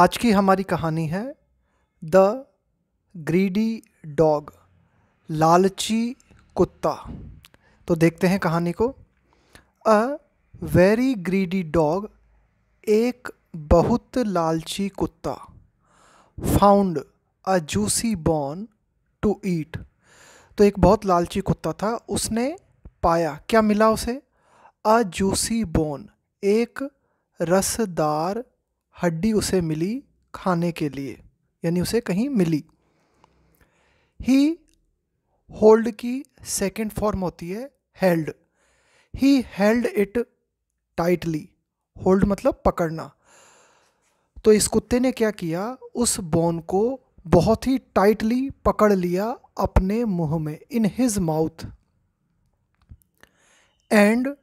आज की हमारी कहानी है द ग्रीडी डॉग लालची कुत्ता तो देखते हैं कहानी को अ वेरी ग्रीडी डॉग एक बहुत लालची कुत्ता found a juicy bone to eat तो एक बहुत लालची कुत्ता था उसने पाया क्या मिला उसे अ जूसी बोन एक रसदार हड्डी उसे मिली खाने के लिए यानी उसे कहीं मिली ही होल्ड की सेकेंड फॉर्म होती है held he held it tightly hold मतलब पकड़ना तो इस कुत्ते ने क्या किया उस बोन को बहुत ही टाइटली पकड़ लिया अपने मुंह में in his mouth and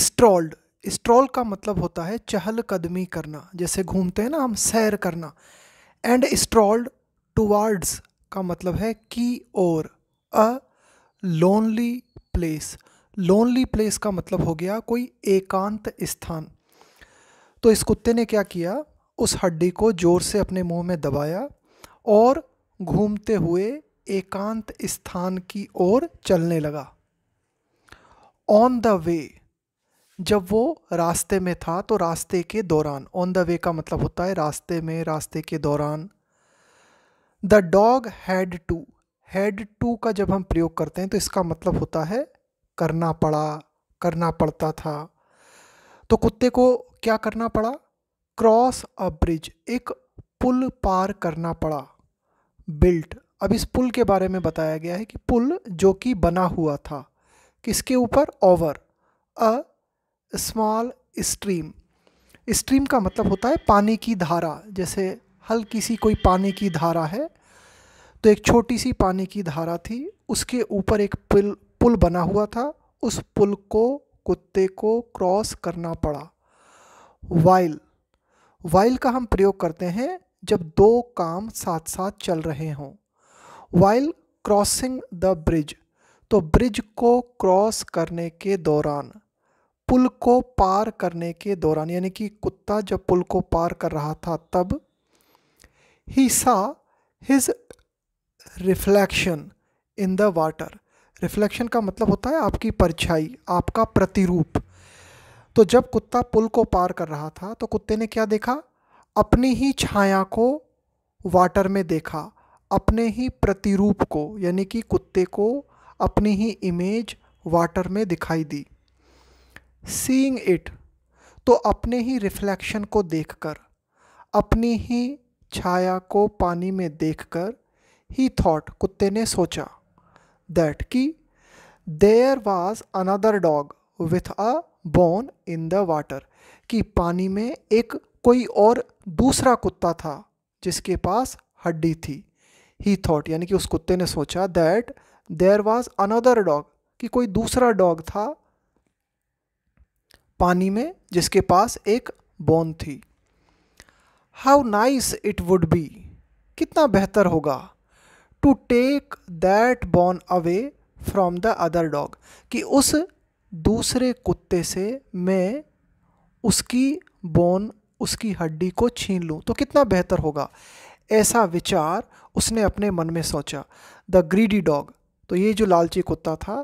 strolled stroll का मतलब होता है चहल कदमी करना जैसे घूमते हैं ना हम सैर करना एंड स्ट्रॉल्ड टूवर्ड्स का मतलब है की ओर a lonely place lonely place का मतलब हो गया कोई एकांत स्थान तो इस कुत्ते ने क्या किया उस हड्डी को जोर से अपने मुंह में दबाया और घूमते हुए एकांत स्थान की ओर चलने लगा ऑन द वे जब वो रास्ते में था तो रास्ते के दौरान ऑन द वे का मतलब होता है रास्ते में रास्ते के दौरान the dog had to had to का जब हम प्रयोग करते हैं तो इसका मतलब होता है करना पड़ा करना पड़ता था तो कुत्ते को क्या करना पड़ा क्रॉस अ ब्रिज एक पुल पार करना पड़ा बिल्ट अब इस पुल के बारे में बताया गया है कि पुल जो कि बना हुआ था किसके ऊपर over a small stream stream का मतलब होता है पानी की धारा जैसे हल्की सी कोई पानी की धारा है तो एक छोटी सी पानी की धारा थी उसके ऊपर एक पुल पुल बना हुआ था उस पुल को कुत्ते को क्रॉस करना पड़ा वाइल वाइल का हम प्रयोग करते हैं जब दो काम साथ साथ चल रहे हों वाइल क्रॉसिंग द ब्रिज तो ब्रिज को क्रॉस करने के दौरान पुल को पार करने के दौरान यानी कि कुत्ता जब पुल को पार कर रहा था तब he saw his reflection in the water reflection का मतलब होता है आपकी परछाई आपका प्रतिरूप तो जब कुत्ता पुल को पार कर रहा था तो कुत्ते ने क्या देखा अपनी ही छाया को वाटर में देखा अपने ही प्रतिरूप को यानी कि कुत्ते को अपनी ही इमेज वाटर में दिखाई दी सीइंग इट तो अपने ही रिफ्लेक्शन को देखकर अपनी ही छाया को पानी में देखकर ही थॉट कुत्ते ने सोचा दैट कि there was another dog with a bone in the water कि पानी में एक कोई और दूसरा कुत्ता था जिसके पास हड्डी थी ही थॉट यानी कि उस कुत्ते ने सोचा that there was another dog कि कोई दूसरा डॉग था पानी में जिसके पास एक बोन थी how nice it would be कितना बेहतर होगा to take that bone away from the other dog कि उस दूसरे कुत्ते से मैं उसकी बोन उसकी हड्डी को छीन लूँ तो कितना बेहतर होगा ऐसा विचार उसने अपने मन में सोचा द ग्रीडी डॉग तो ये जो लालची कुत्ता था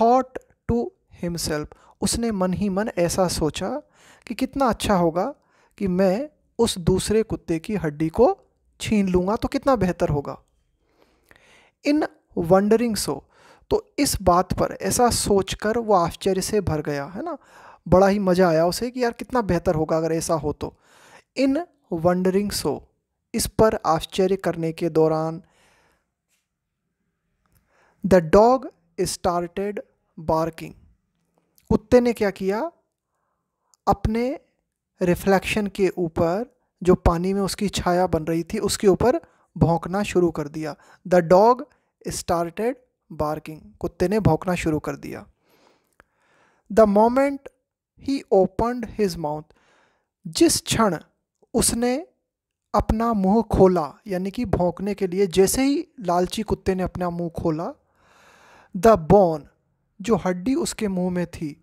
थॉट टू हिमसेल्फ उसने मन ही मन ऐसा सोचा कि कितना अच्छा होगा कि मैं उस दूसरे कुत्ते की हड्डी को छीन लूँगा तो कितना बेहतर होगा इन वंडरिंग सो तो इस बात पर ऐसा सोचकर वो आश्चर्य से भर गया है ना बड़ा ही मज़ा आया उसे कि यार कितना बेहतर होगा अगर ऐसा हो तो इन वंडरिंग सो इस पर आश्चर्य करने के दौरान द डॉग स्टार्टेड बार्किंग कुत्ते ने क्या किया अपने रिफ्लेक्शन के ऊपर जो पानी में उसकी छाया बन रही थी उसके ऊपर भौंकना शुरू कर दिया द डॉग स्टार्टेड बार्किंग कुत्ते ने भौंकना शुरू कर दिया the moment he opened his mouth जिस क्षण उसने अपना मुंह खोला यानी कि भौंकने के लिए जैसे ही लालची कुत्ते ने अपना मुंह खोला द बोन जो हड्डी उसके मुंह में थी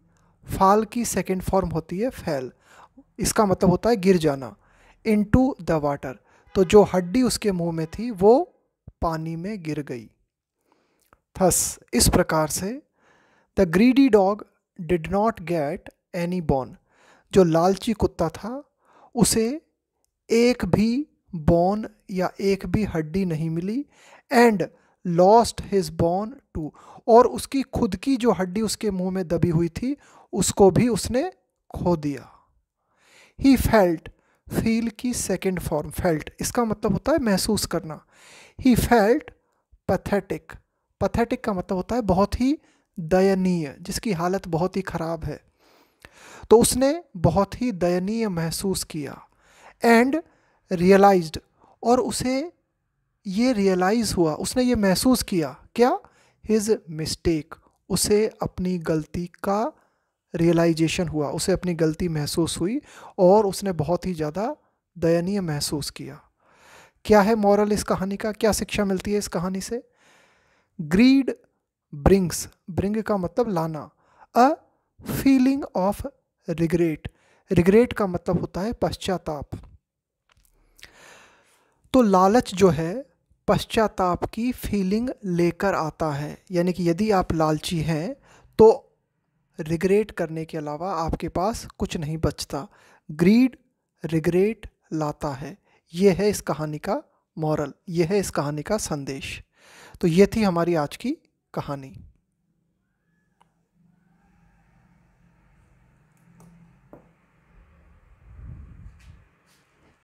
फाल की सेकेंड फॉर्म होती है फैल इसका मतलब होता है गिर जाना इन टू द वाटर तो जो हड्डी उसके मुंह में थी वो पानी में गिर गई थस इस प्रकार से the greedy dog did not get any bone जो लालची कुत्ता था उसे एक भी बॉन या एक भी हड्डी नहीं मिली and lost his bone too और उसकी खुद की जो हड्डी उसके मुंह में दबी हुई थी उसको भी उसने खो दिया ही फेल्ट फील की सेकेंड फॉर्म फेल्ट इसका मतलब होता है महसूस करना ही फेल्ट पथेटिक पथेटिक का मतलब होता है बहुत ही दयनीय जिसकी हालत बहुत ही ख़राब है तो उसने बहुत ही दयनीय महसूस किया एंड रियलाइज्ड और उसे ये रियलाइज़ हुआ उसने ये महसूस किया क्या हिज मिस्टेक उसे अपनी गलती का रियलाइजेशन हुआ उसे अपनी गलती महसूस हुई और उसने बहुत ही ज़्यादा दयनीय महसूस किया क्या है मॉरल इस कहानी का क्या शिक्षा मिलती है इस कहानी से ग्रीड ब्रिंग्स ब्रिंग का मतलब लाना a feeling of regret regret का मतलब होता है पश्चाताप तो लालच जो है पश्चाताप की फीलिंग लेकर आता है यानी कि यदि आप लालची हैं तो रिग्रेट करने के अलावा आपके पास कुछ नहीं बचता ग्रीड रिग्रेट लाता है ये है इस कहानी का मॉरल ये है इस कहानी का संदेश तो ये थी हमारी आज की कहानी